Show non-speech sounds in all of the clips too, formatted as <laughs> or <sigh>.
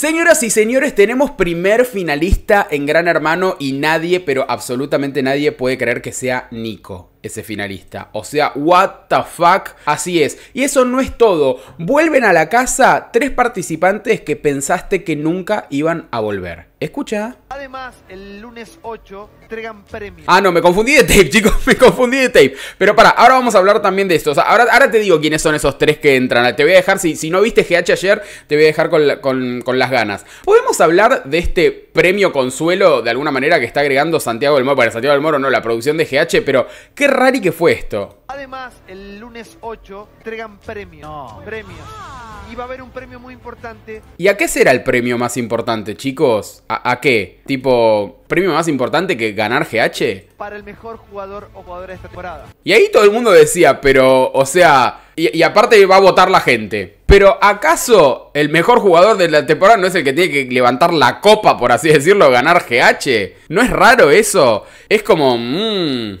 Señoras y señores, tenemos primer finalista en Gran Hermano y nadie, pero absolutamente nadie puede creer que sea Nico ese finalista. O sea, what the fuck, así es. Y eso no es todo. Vuelven a la casa tres participantes que pensaste que nunca iban a volver. Escucha. Además, el lunes 8 entregan premios. Ah, no, me confundí de tape, <laughs> chicos. Me confundí de tape. Pero para, ahora vamos a hablar también de esto. ahora, ahora te digo quiénes son esos tres que entran. Te voy a dejar, si, si no viste GH ayer, te voy a dejar con, con, con, las ganas. ¿Podemos hablar de este premio consuelo de alguna manera que está agregando Santiago del Moro? Para Santiago del Moro, no, la producción de GH, pero qué rari que fue esto. Además, el lunes 8 entregan premios. No. Premios y va a haber un premio muy importante. ¿Y a qué será el premio más importante, chicos? ¿A, qué? ¿Tipo premio más importante que ganar GH? Para el mejor jugador o jugadora de esta temporada. Y ahí todo el mundo decía, pero, o sea, y, aparte va a votar la gente. Pero ¿acaso el mejor jugador de la temporada no es el que tiene que levantar la copa, por así decirlo, ganar GH? ¿No es raro eso? Es como... Mm.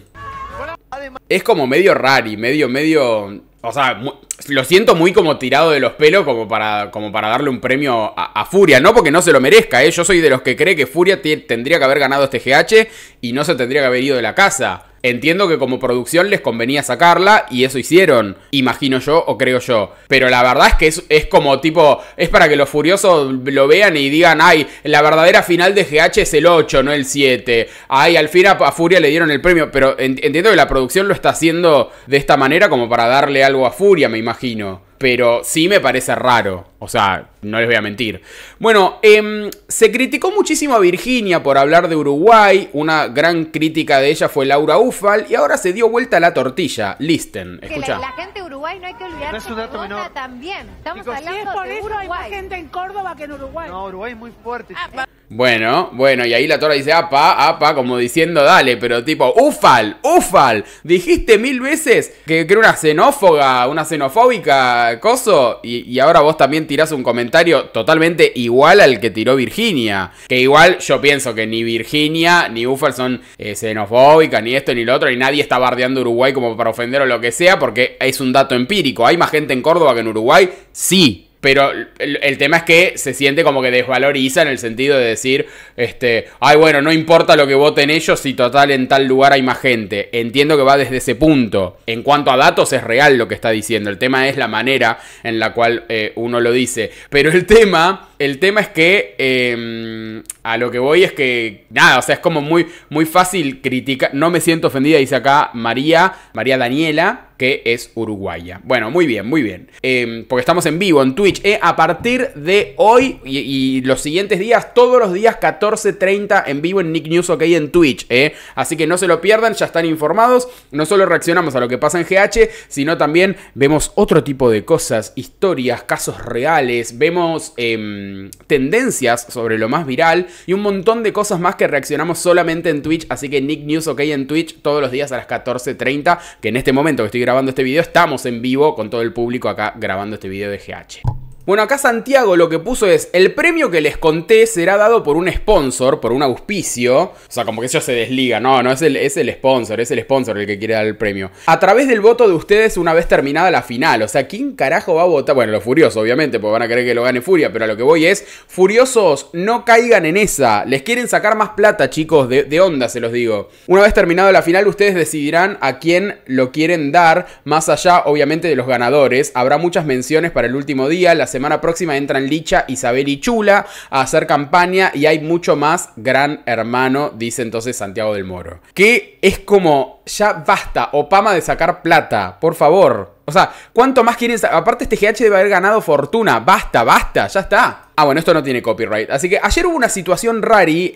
es como medio rari, medio, medio o sea, lo siento muy como tirado de los pelos como para, como para darle un premio a, a Furia. No porque no se lo merezca, ¿eh? Yo soy de los que cree que Furia tendría que haber ganado este GH y no se tendría que haber ido de la casa. Entiendo que como producción les convenía sacarla y eso hicieron, imagino yo o creo yo. Pero la verdad es que es, como tipo, es para que los furiosos lo vean y digan, ay, la verdadera final de GH es el 8, no el 7. Ay, al fin a Furia le dieron el premio, pero entiendo que la producción lo está haciendo de esta manera como para darle algo a Furia, me imagino pero sí me parece raro. O sea, no les voy a mentir. Bueno, em, se criticó muchísimo a Virginia por hablar de Uruguay. Una gran crítica de ella fue Laura Ufal. Y ahora se dio vuelta la tortilla. Listen, escucha. La, gente de Uruguay no hay que olvidarse que también. Estamos hablando es por eso hay más gente en Córdoba que en Uruguay. No, Uruguay es muy fuerte. Ah, bueno, bueno, y ahí la tora dice, apa, apa, como diciendo, dale, pero tipo, ufal, ufal, dijiste mil veces que, era una xenófoba, una xenofóbica, coso, y, ahora vos también tirás un comentario totalmente igual al que tiró Virginia, que igual yo pienso que ni Virginia ni ufal son eh, xenofóbicas, ni esto ni lo otro, y nadie está bardeando Uruguay como para ofender o lo que sea, porque es un dato empírico, hay más gente en Córdoba que en Uruguay, sí, pero el, tema es que se siente como que desvaloriza en el sentido de decir, este, ay bueno, no importa lo que voten ellos si total en tal lugar hay más gente. Entiendo que va desde ese punto. En cuanto a datos es real lo que está diciendo. El tema es la manera en la cual eh, uno lo dice. Pero el tema el tema es que em, a lo que voy es que, nada, o sea, es como muy, muy fácil criticar. No me siento ofendida, dice acá María, María Daniela, que es uruguaya. Bueno, muy bien, muy bien. Em, porque estamos en vivo en Twitch. Eh, a partir de hoy y, los siguientes días, todos los días 14.30 en vivo en Nick News OK en Twitch. Eh. Así que no se lo pierdan, ya están informados. No solo reaccionamos a lo que pasa en GH, sino también vemos otro tipo de cosas, historias, casos reales. Vemos... Eh, Em, tendencias sobre lo más viral y un montón de cosas más que reaccionamos solamente en Twitch. Así que Nick News OK en Twitch todos los días a las 14.30, que en este momento que estoy grabando este video estamos en vivo con todo el público acá grabando este video de GH. Bueno, acá Santiago lo que puso es, el premio que les conté será dado por un sponsor, por un auspicio. O sea, como que eso se desliga, no, no es el, es el sponsor, es el sponsor el que quiere dar el premio. A través del voto de ustedes una vez terminada la final. O sea, ¿quién carajo va a votar? Bueno, los furiosos, obviamente, porque van a querer que lo gane Furia, pero a lo que voy es, furiosos, no caigan en esa. Les quieren sacar más plata, chicos, de, de onda, se los digo. Una vez terminada la final, ustedes decidirán a quién lo quieren dar, más allá, obviamente, de los ganadores. Habrá muchas menciones para el último día. Las semana próxima entran Licha, Isabel y Chula a hacer campaña y hay mucho más gran hermano, dice entonces Santiago del Moro. Que es como, ya basta, Opama de sacar plata, por favor. O sea, ¿cuánto más quieren Aparte, este GH debe haber ganado fortuna. Basta, basta, ya está. Ah, bueno, esto no tiene copyright. Así que ayer hubo una situación rari eh,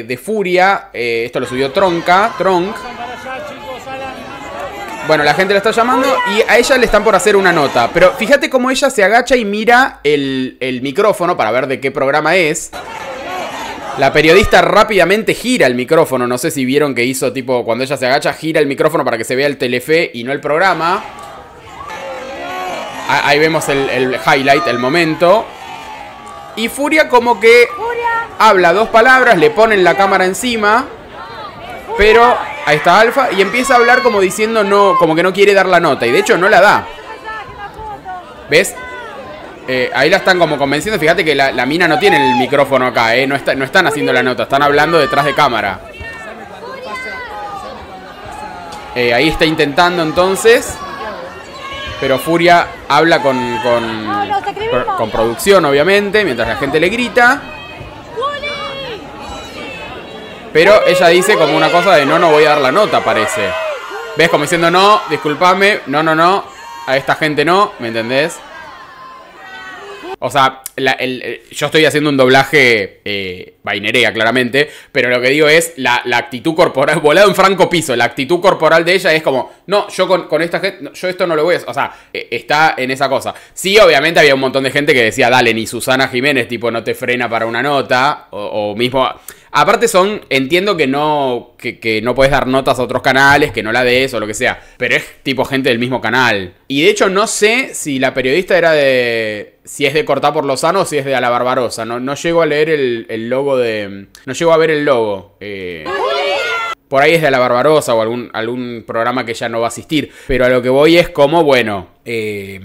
eh, de furia. Eh, esto lo subió Tronca, Tronc. Bueno, la gente la está llamando y a ella le están por hacer una nota. Pero fíjate cómo ella se agacha y mira el, micrófono para ver de qué programa es. La periodista rápidamente gira el micrófono. No sé si vieron que hizo tipo cuando ella se agacha, gira el micrófono para que se vea el telefe y no el programa. Ahí vemos el, el highlight, el momento. Y Furia como que habla dos palabras, le ponen la cámara encima. Pero ahí está Alfa y empieza a hablar como diciendo no, como que no quiere dar la nota. Y de hecho no la da. ¿Ves? Eh, ahí la están como convenciendo. Fíjate que la, mina no tiene el micrófono acá, eh. no, no están haciendo la nota, están hablando detrás de cámara. Eh, ahí está intentando entonces. Pero Furia habla con, con producción, obviamente, mientras la gente le grita. Pero ella dice como una cosa de no, no voy a dar la nota, parece. ¿Ves? Como diciendo no, discúlpame, no, no, no. A esta gente no, ¿me entendés? O sea, eh, yo estoy haciendo un doblaje eh, vainerea, claramente, pero lo que digo es la, actitud corporal, <laughs> volado en franco piso, la actitud corporal de ella es como, no, yo con, esta gente, yo esto no lo voy a o sea, e, está en esa cosa. Sí, obviamente había un montón de gente que decía, dale, ni Susana Jiménez, tipo, no te frena para una nota, o mismo... Aparte son, entiendo que no, que, no puedes dar notas a otros canales, que no la des o lo que sea, pero es tipo gente del mismo canal. Y de hecho no sé si la periodista era de... Si es de Cortá por Lozano o si es de A la Barbarosa. No, no llego a leer el, logo de... No llego a ver el logo. Eh. Por ahí es de La Barbarosa o algún, algún programa que ya no va a asistir. Pero a lo que voy es como, bueno, eh,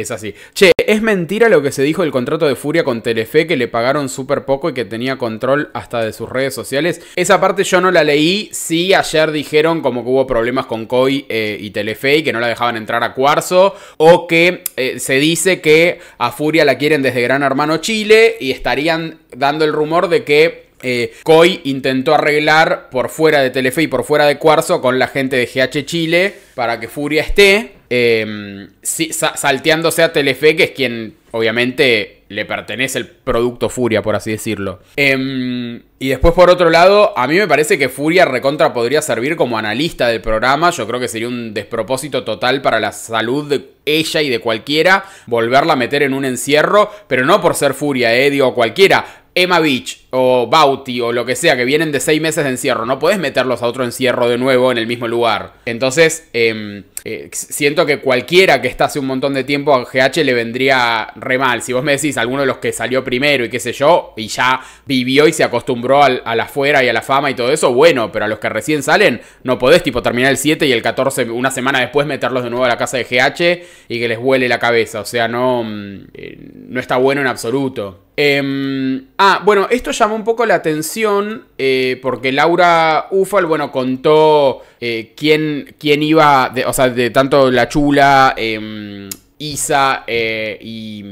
es así. Che, es mentira lo que se dijo del contrato de Furia con Telefe, que le pagaron súper poco y que tenía control hasta de sus redes sociales. Esa parte yo no la leí. Sí, ayer dijeron como que hubo problemas con coi eh, y Telefe y que no la dejaban entrar a Cuarzo. O que eh, se dice que a Furia la quieren desde Gran Hermano Chile y estarían dando el rumor de que eh, Koi intentó arreglar por fuera de Telefe y por fuera de Cuarzo con la gente de GH Chile para que Furia esté, em, salteándose a Telefe, que es quien obviamente le pertenece el producto Furia, por así decirlo. Em, y después, por otro lado, a mí me parece que Furia recontra podría servir como analista del programa. Yo creo que sería un despropósito total para la salud de ella y de cualquiera volverla a meter en un encierro, pero no por ser Furia, eh, digo, cualquiera. Emma Beach o Bauti o lo que sea que vienen de seis meses de encierro, no podés meterlos a otro encierro de nuevo en el mismo lugar. Entonces, em, eh, siento que cualquiera que está hace un montón de tiempo a GH le vendría re mal. Si vos me decís, alguno de los que salió primero y qué sé yo, y ya vivió y se acostumbró al, a la afuera y a la fama y todo eso, bueno, pero a los que recién salen, no podés tipo terminar el 7 y el 14, una semana después, meterlos de nuevo a la casa de GH y que les huele la cabeza. O sea, no, mm, eh, no está bueno en absoluto. Em, ah, bueno, esto llamó un poco la atención eh, porque Laura Ufal, bueno, contó eh, quién, quién iba, de, o sea, de tanto La Chula em, Isa eh, y,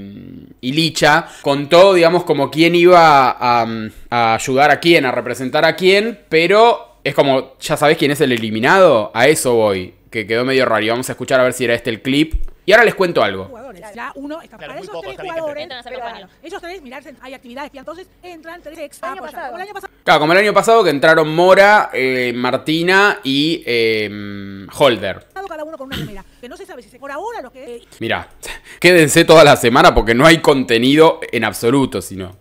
Licha Licha, contó, digamos, como quién iba a, ayudar a quién, a representar a quién, pero es como, ya sabes quién es el eliminado, a eso voy, que quedó medio raro. Y vamos a escuchar a ver si era este el clip. Y ahora les cuento algo. Ya uno está, claro, para esos poco, tres jugadores, ellos tres, mirarse hay actividades y entonces entran tres ex año pasado. Como el año pasado. Claro, como el año pasado que entraron Mora, eh, Martina y eh, Holder. Cada uno con una primera. que no se sabe si se... Por ahora lo que... Mirá, <laughs> quédense toda la semana porque no hay contenido en absoluto, sino...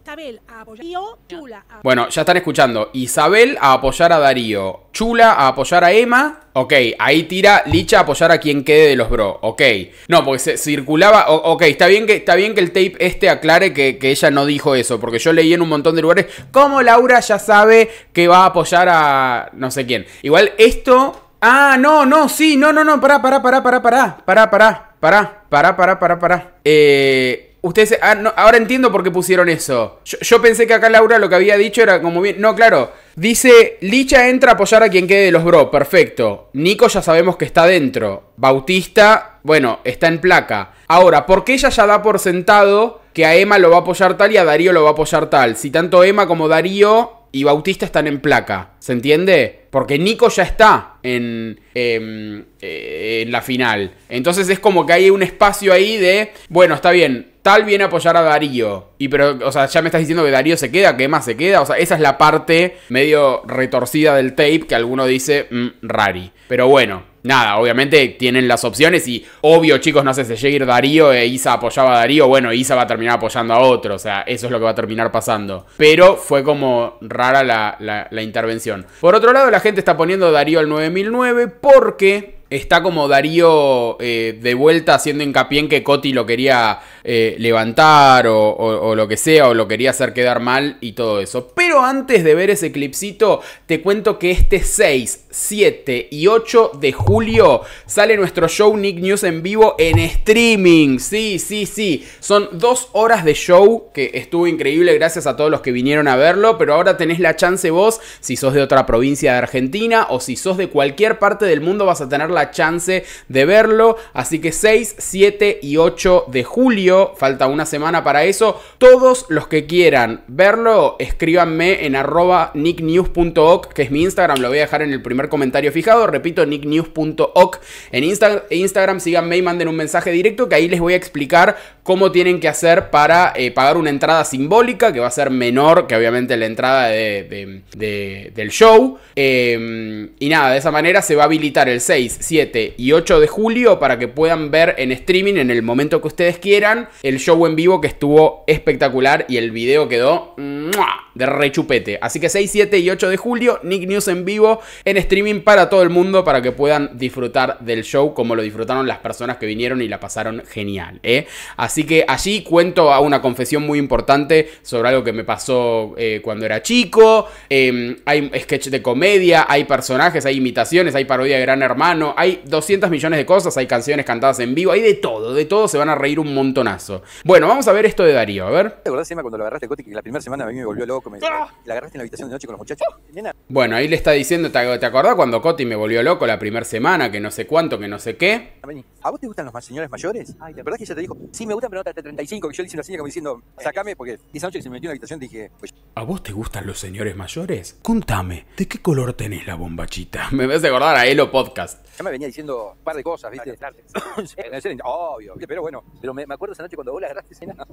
Bueno, ya están escuchando. Isabel a apoyar a Darío, Chula a apoyar a Emma. Ok, ahí tira Licha a apoyar a quien quede de los bro. Ok. No, porque se circulaba. ok, está bien, que, está bien que el tape este aclare que, que, ella no dijo eso. Porque yo leí en un montón de lugares cómo Laura ya sabe que va a apoyar a no sé quién. Igual esto. Ah, no, no, sí, no, no, no, pará, pará, pará, pará, pará, pará, pará, pará, pará, pará, pará, pará. Eh. Ustedes, ah, ahora entiendo por qué pusieron eso. Yo, pensé que acá Laura lo que había dicho era como bien. No, claro. Dice: Licha entra a apoyar a quien quede de los bro. Perfecto. Nico ya sabemos que está dentro. Bautista, bueno, está en placa. Ahora, ¿por qué ella ya da por sentado que a Emma lo va a apoyar tal y a Darío lo va a apoyar tal? Si tanto Emma como Darío y Bautista están en placa. ¿Se entiende? Porque Nico ya está en, em, eh, en, la final. Entonces es como que hay un espacio ahí de, bueno, está bien, Tal viene a apoyar a Darío. Y pero, o sea, ya me estás diciendo que Darío se queda, que más se queda. O sea, esa es la parte medio retorcida del tape que alguno dice, mm, rari. Pero bueno, nada, obviamente tienen las opciones y obvio, chicos, no sé, se llega Darío e Isa apoyaba a Darío, bueno, Isa va a terminar apoyando a otro, o sea, eso es lo que va a terminar pasando. Pero fue como rara la intervención. Por otro lado, la gente está poniendo Darío al 9009 porque está como Darío eh, de vuelta haciendo hincapié en que Coti lo quería eh, levantar o, lo que sea, o lo quería hacer quedar mal y todo eso. Pero antes de ver ese clipcito, te cuento que este 6, 7 y 8 de julio sale nuestro show Nick News en vivo en streaming. Sí, sí, sí. Son dos horas de show que estuvo increíble gracias a todos los que vinieron a verlo, pero ahora tenés la chance vos, si sos de otra provincia de Argentina o si sos de cualquier parte del mundo, vas a tener la chance de verlo. Así que 6, 7 y 8 de julio, falta una semana para eso. Todos los que quieran verlo, escríbanme en arroba nicknews.oc, que es mi Instagram, lo voy a dejar en el primer comentario fijado. Repito, nicknews.oc en Instagram, síganme y manden un mensaje directo que ahí les voy a explicar cómo tienen que hacer para eh, pagar una entrada simbólica, que va a ser menor que obviamente la entrada del show. Em, y nada, de esa manera se va a habilitar el 6, 7 y 8 de julio para que puedan ver en streaming en el momento que ustedes quieran el show en vivo que estuvo espectacular y el video quedó de rechupete. Así que 6, 7 y 8 de julio, Nick News en vivo, en streaming para todo el mundo, para que puedan disfrutar del show como lo disfrutaron las personas que vinieron y la pasaron genial. ¿eh? Así que allí cuento a una confesión muy importante sobre algo que me pasó eh, cuando era chico. Em, hay sketch de comedia, hay personajes, hay imitaciones, hay parodia de Gran Hermano, hay 200 millones de cosas, hay canciones cantadas en vivo, hay de todo, de todo se van a reír un montonazo. Bueno, vamos a ver esto de Darío, a ver. ¿Te acordás, encima cuando lo agarraste, Coti, que la primera semana me volvió loco? la Bueno, ahí le está diciendo, ¿te, acordás cuando Coti me volvió loco la primera semana, que no sé cuánto, que no sé qué? ¿A vos te gustan los señores mayores? Ay, ¿La verdad que ella te dijo, sí, me gustan, pero no hasta 35. Que yo le hice una señal como diciendo, sacame, porque esa noche que se me metió en la habitación dije, pues. ¿A vos te gustan los señores mayores? Contame, ¿de qué color tenés la bombachita? <laughs> Me vas a acordar a Elo Podcast. Ya me venía diciendo un par de cosas, ¿viste? <laughs> Obvio, pero bueno, pero me, acuerdo esa noche cuando vos la agarraste cena. <laughs>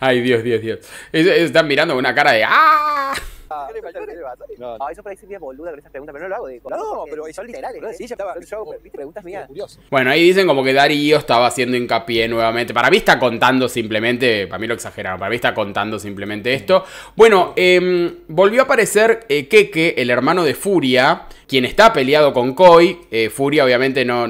Ay, Dios, Dios, Dios. Están mirando con una cara de ¡Ah! Ah, no, no. A ah, eso parece que boluda con esas preguntas, pero no lo hago. De no, pero son literales. No, sí, ya estaba. Yo, ¿viste? Preguntas mías. Curioso. Bueno, ahí dicen como que Darío estaba haciendo hincapié nuevamente. Para mí está contando simplemente, para mí lo exageraron, para mí está contando simplemente esto. Bueno, eh, volvió a aparecer eh, Keke, el hermano de Furia quien está peleado con Koi. Eh, Furia obviamente no,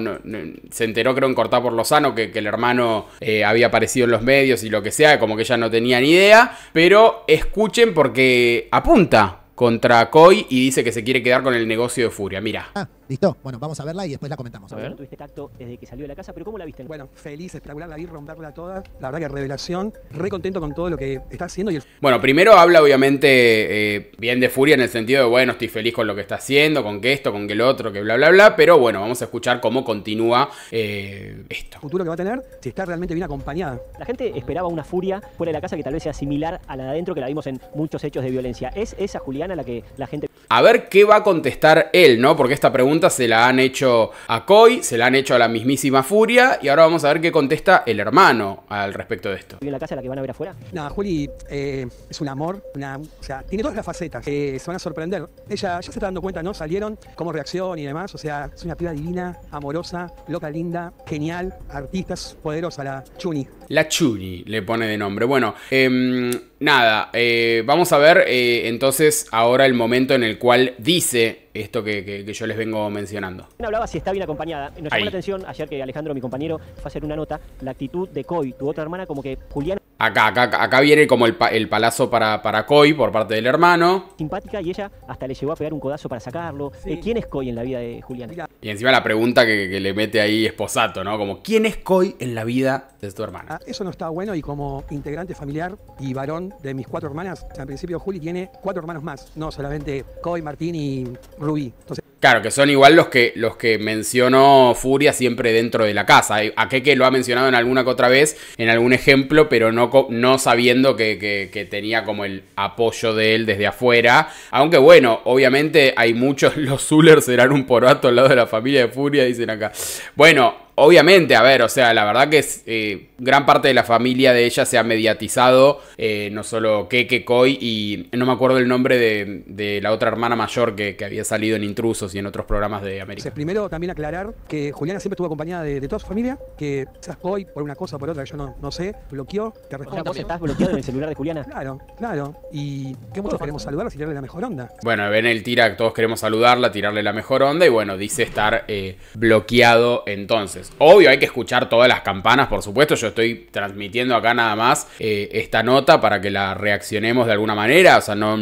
se enteró, creo, en cortar por Lozano que, que el hermano eh, había aparecido en los medios y lo que sea, como que ella no tenía ni idea. Pero escuchen porque apunta contra Koi y dice que se quiere quedar con el negocio de Furia. Mira. Ah. ¿Listo? Bueno, vamos a verla y después la comentamos. A ver. Tuviste tacto desde que salió de la casa, pero ¿cómo la viste? Bueno, feliz, espectacular, la vi romperla toda. La verdad que revelación, re contento con todo lo que está haciendo. Bueno, primero habla obviamente eh, bien de Furia en el sentido de, bueno, estoy feliz con lo que está haciendo, con que esto, con que lo otro, que bla, bla, bla, pero bueno, vamos a escuchar cómo continúa eh, esto. Futuro que va a tener, si está realmente bien acompañada. La gente esperaba una Furia fuera de la casa que tal vez sea similar a la de adentro que la vimos en muchos hechos de violencia. ¿Es esa Juliana la que la gente... A ver qué va a contestar él, ¿no? Porque esta pregunta se la han hecho a Koi, se la han hecho a la mismísima Furia y ahora vamos a ver qué contesta el hermano al respecto de esto. la casa la que van a ver afuera? No, Juli eh, es un amor, o sea, tiene todas las facetas eh, se van a sorprender. Ella ya se está dando cuenta, ¿no? Salieron, cómo reacción y demás, o sea, es una piba divina, amorosa, loca, linda, genial, artista, es poderosa la Chuni. La chuni le pone de nombre. Bueno, em, nada, eh, vamos a ver eh, entonces ahora el momento en el cual dice esto que, yo les vengo mencionando. Hablaba si está bien acompañada. Nos llamó la atención ayer que Alejandro, mi compañero, fue a hacer una nota, la actitud de Coy, tu otra hermana, como que Julián... Acá, acá, acá viene como el, palazo para, para Coy por parte del hermano. Simpática y ella hasta le llevó a pegar un codazo para sacarlo. Eh, ¿Quién es Coy en la vida de Julián? Y encima la pregunta que, le mete ahí Esposato, ¿no? Como, ¿quién es Coy en la vida de tu hermana? Eso no está bueno y como integrante familiar y varón de mis cuatro hermanas, al principio Juli tiene cuatro hermanos más, no solamente Coy, Martín y Rubí. Claro, que son igual los que, los que mencionó Furia siempre dentro de la casa. Eh, a Keke lo ha mencionado en alguna que otra vez, en algún ejemplo, pero no, no sabiendo que, tenía como el apoyo de él desde afuera. Aunque bueno, obviamente hay muchos, <laughs> los Zuller serán un porato al lado de la familia de Furia, dicen acá. Bueno, Obviamente, a ver, o sea, la verdad que es, eh, gran parte de la familia de ella se ha mediatizado, eh, no solo Keke Koi y no me acuerdo el nombre de, la otra hermana mayor que, había salido en Intrusos y en otros programas de América. primero también aclarar que Juliana siempre estuvo acompañada de, toda su familia, que quizás por una cosa o por otra yo no, no sé, bloqueó, te respondió. estás bloqueado en el celular de Juliana. Claro, claro. Y qué muchos queremos saludarla y tirarle la mejor onda. Bueno, ven el tira, todos queremos saludarla, tirarle la mejor onda y bueno, dice estar eh, bloqueado entonces. Obvio, hay que escuchar todas las campanas, por supuesto. Yo estoy transmitiendo acá nada más eh, esta nota para que la reaccionemos de alguna manera. O sea, no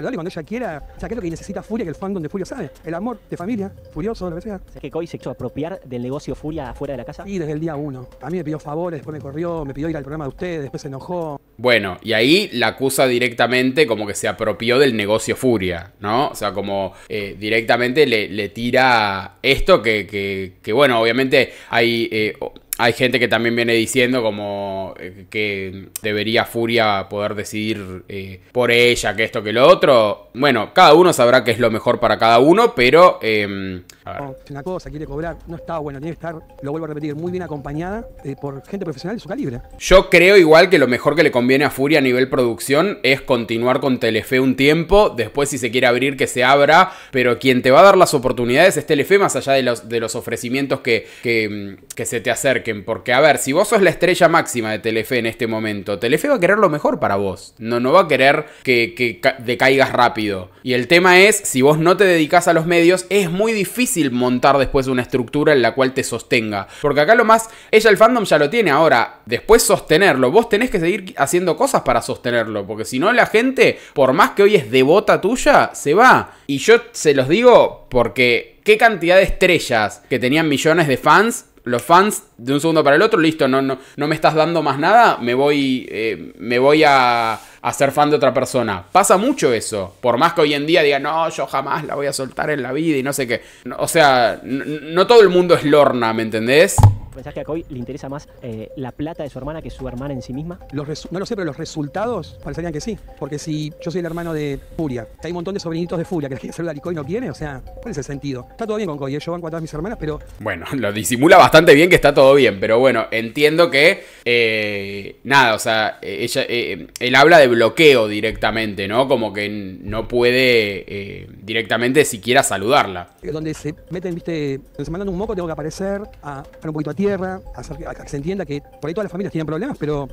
cuando ella quiera. O sea, lo que necesita Furia que el fandom de Furia sabe? El amor de familia, Furioso, lo que sea. que Coy se a apropiar del negocio Furia afuera de la casa? y desde el día uno. A mí me pidió favores, después me corrió, me pidió ir al programa de ustedes, después se enojó. Bueno, y ahí la acusa directamente como que se apropió del negocio Furia, ¿no? O sea, como eh, directamente le, le, tira esto que, que, bueno, obviamente hay... Eh, hay gente que también viene diciendo como eh, que debería Furia poder decidir eh, por ella que esto que lo otro. Bueno, cada uno sabrá qué es lo mejor para cada uno, pero... Em, una cosa quiere cobrar, no está bueno, tiene que estar, lo vuelvo a repetir, muy bien acompañada eh, por gente profesional de su calibre. Yo creo igual que lo mejor que le conviene a Furia a nivel producción es continuar con Telefe un tiempo, después si se quiere abrir que se abra, pero quien te va a dar las oportunidades es Telefe más allá de los, de los ofrecimientos que, se te acerquen porque a ver, si vos sos la estrella máxima de Telefe en este momento, Telefe va a querer lo mejor para vos, no, no va a querer que, que decaigas rápido. Y el tema es, si vos no te dedicas a los medios, es muy difícil montar después una estructura en la cual te sostenga. Porque acá lo más, ella el fandom ya lo tiene, ahora, después sostenerlo, vos tenés que seguir haciendo cosas para sostenerlo, porque si no la gente, por más que hoy es devota tuya, se va. Y yo se los digo porque qué cantidad de estrellas que tenían millones de fans los fans de un segundo para el otro, listo, no, no, no me estás dando más nada, me voy, eh, me voy a, hacer ser fan de otra persona. Pasa mucho eso, por más que hoy en día digan, no, yo jamás la voy a soltar en la vida y no sé qué. O sea, no todo el mundo es Lorna, ¿me entendés? ¿Pensás que a Koi le interesa más eh, la plata de su hermana que su hermana en sí misma? no lo sé, pero los resultados parecerían que sí. Porque si yo soy el hermano de Furia, hay un montón de sobrinitos de Furia que quiere saludar y Coy no quiere, o sea, ¿cuál es el sentido? Está todo bien con Koi, ellos ¿eh? van con todas mis hermanas, pero... Bueno, <laughs> lo disimula bastante bien que está todo bien, pero bueno, entiendo que... Eh, nada, o sea, ella, él habla de bloqueo directamente, ¿no? Como que no puede directamente siquiera saludarla. Donde se meten, viste, donde se mandan un moco, tengo que aparecer, a, a un poquito a ti hacer que se entienda que por ahí todas las familias tienen problemas, pero...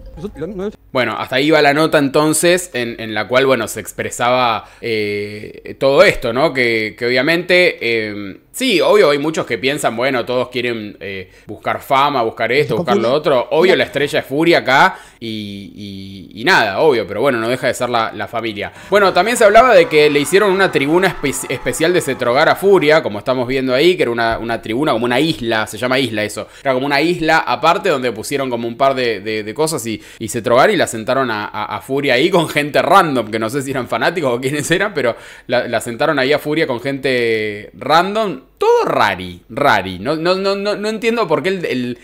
Bueno, hasta ahí va la nota entonces, en, la cual, bueno, se expresaba eh, todo esto, ¿no? Que, obviamente... Eh, Sí, obvio, hay muchos que piensan, bueno, todos quieren eh, buscar fama, buscar esto, buscar lo otro. Obvio, la estrella es Furia acá y, nada, obvio, pero bueno, no deja de ser la, familia. Bueno, también se hablaba de que le hicieron una tribuna especial de Cetrogar a Furia, como estamos viendo ahí, que era una, tribuna, como una isla, se llama isla eso. Era como una isla aparte donde pusieron como un par de, cosas y, se trogar y la sentaron a, Furia ahí con gente random, que no sé si eran fanáticos o quiénes eran, pero la, la sentaron ahí a Furia con gente random todo rari, rari. No, no, no, entiendo por qué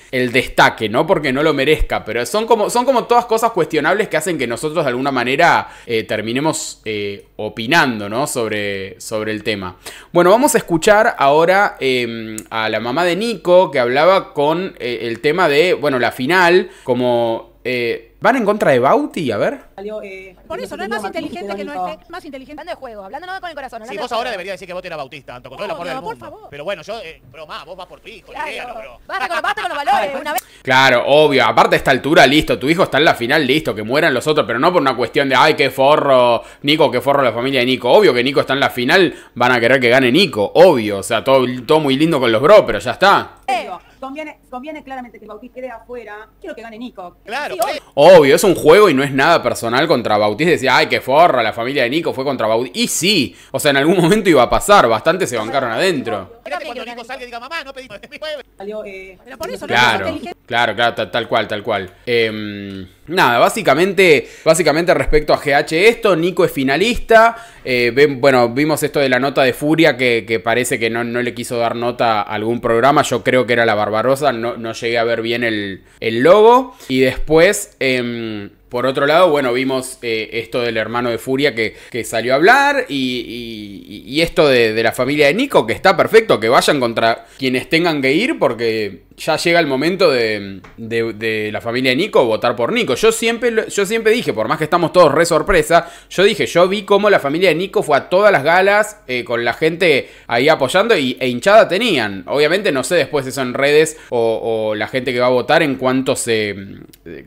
el, destaque, ¿no? Porque no lo merezca, pero son como, son como todas cosas cuestionables que hacen que nosotros de alguna manera eh, terminemos eh, opinando, ¿no? Sobre, sobre el tema. Bueno, vamos a escuchar ahora em, a la mamá de Nico que hablaba con eh, el tema de, bueno, la final, como eh, ¿Van en contra de Bauti? A ver. Eh, por eso, no es más inteligente que no es Más inteligente. Hablando de juego, hablando no con el corazón. Si sí, vos ahora deberías decir que Bauti era Bautista, tanto con todo el amor Pero bueno, yo, eh, vos vas por ti, hijo, claro. bro. Basta con, los valores, una vez. Claro, obvio. Aparte a esta altura, listo. Tu hijo está en la final, listo. Que mueran los otros, pero no por una cuestión de, ay, qué forro, Nico, qué forro la familia de Nico. Obvio que Nico está en la final, van a querer que gane Nico. Obvio. O sea, todo, todo muy lindo con los bro, pero ya está. Eh, conviene, claramente que Bautista quede afuera. Quiero que gane Nico. Claro. obvio. es un juego y no es nada personal contra Bautista. Decía, ay, qué forra, la familia de Nico fue contra Bautista. Y sí, o sea, en algún momento iba a pasar. Bastante se bancaron adentro cuando diga, mamá, no claro, Claro, tal, cual, tal cual. Em, nada, básicamente, básicamente respecto a GH esto, Nico es finalista. Eh, bueno, vimos esto de la nota de Furia que, parece que no, le quiso dar nota a algún programa. Yo creo que era la Barbarosa, no, llegué a ver bien el, el logo. Y después... Em, por otro lado, bueno, vimos eh, esto del hermano de Furia que, salió a hablar y, esto de, de, la familia de Nico, que está perfecto, que vayan contra quienes tengan que ir porque ya llega el momento de, la familia de Nico votar por Nico. Yo siempre, yo siempre dije, por más que estamos todos re sorpresa, yo dije, yo vi cómo la familia de Nico fue a todas las galas eh, con la gente ahí apoyando y, e hinchada tenían. Obviamente no sé después eso son redes o, la gente que va a votar en cuánto se...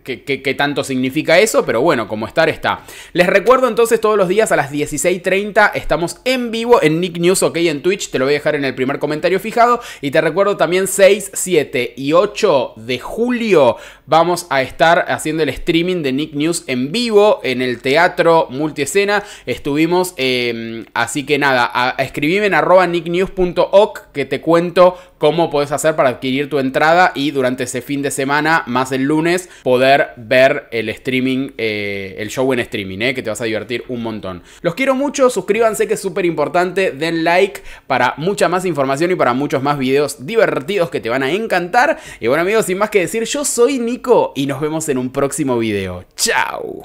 Qué, tanto significa eso, pero bueno, como estar está. Les recuerdo entonces todos los días a las 16.30 estamos en vivo en Nick News, ok, en Twitch, te lo voy a dejar en el primer comentario fijado y te recuerdo también 6, 7, y 8 de julio vamos a estar haciendo el streaming de Nick News en vivo en el teatro multiescena. Estuvimos, em, así que nada, a, escribime en arroba nicknews.oc que te cuento cómo puedes hacer para adquirir tu entrada y durante ese fin de semana, más el lunes, poder ver el streaming, eh, el show en streaming, eh, que te vas a divertir un montón. Los quiero mucho, suscríbanse que es súper importante, den like para mucha más información y para muchos más videos divertidos que te van a encantar y bueno amigos, sin más que decir, yo soy Nico y nos vemos en un próximo video. ¡Chao!